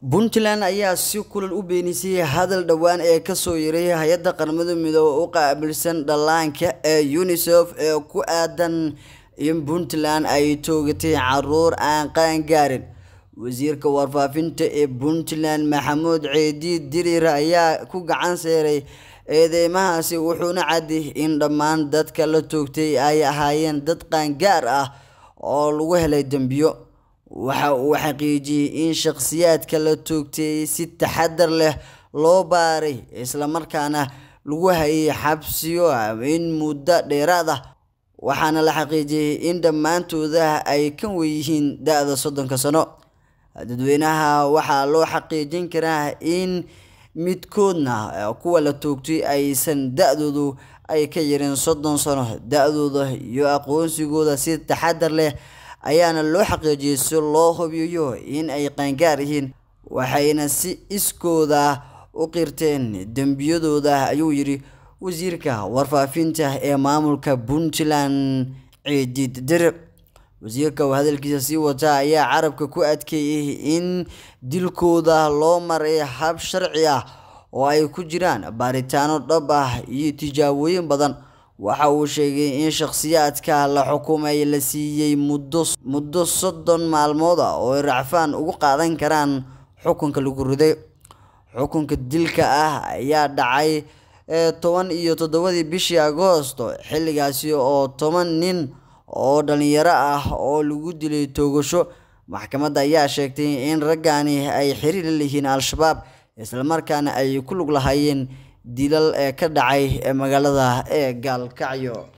puntland ayaa si kulan u beenisay hadal dhowaan ee kasoo yiray hay-adda qaramada midoobe u qaabilsan dhallaanka ee unisef ee ku aadan in puntland ay toogatay caruur aan qaangaarin wasiirka warfaafinta ee puntland maxamuud ceedii diriir ayaa ku gacan seeray eedeymahaasi wuxuuna caddi in dhammaan dadka la toogtay ay ahaayeen dad qaangaar ah oo lagu helay dembiyo waxa uu xaqiijiyey in shakhsiyaadka la toogteeyey si taxadar leh loo baaray islamarkaana lagu hayay xabsiyo in muddo dheeraad ah waxaana la xaqiijiyey in dhammaantooda ay ka weyihiin da-da soddonka sano dadweynaha waxaa loo xaqiijin karaa in midkoodna kuwa la toogtay aysan da-doodu ay ka yarin soddon sano da-dooda iyo aqoonsigooda si taxadar leh ayaana loo xaqiijiyey si loo hubiyo in ay qaangaar yihiin waxayna si iskooda u qirteen dembiyadooda ayuu yidhi wasiirka warfaafinta ee maamulka puntland ciidid dere wasiirka oo hadalkiisa sii wataa ayaa carabka ku adkeeyey in dilkooda loo maray hab sharci ah oo ay ku jiraan baaritaano dhab ah iyo tijaabooyin badan waxa uu sheegay in shakhsiyaadka la xukumay la siiyey muddo soddon maalmood ah oo ay racfaan ugu qaadan karaan xukunka lagu riday xukunka dilka ah ayaa dhacay toban iyo toddobadii bishii agoosto xilligaasi oo toban nin oo dhallinyaro ah oo lagu dilay toogasho maxkamadda ayaa sheegtay in raggani ay xiriir la lihiin al-shabaab islamarkaana ay ku lug lahaayeen dilal ee ka dhacay magaalada Gaalkacyo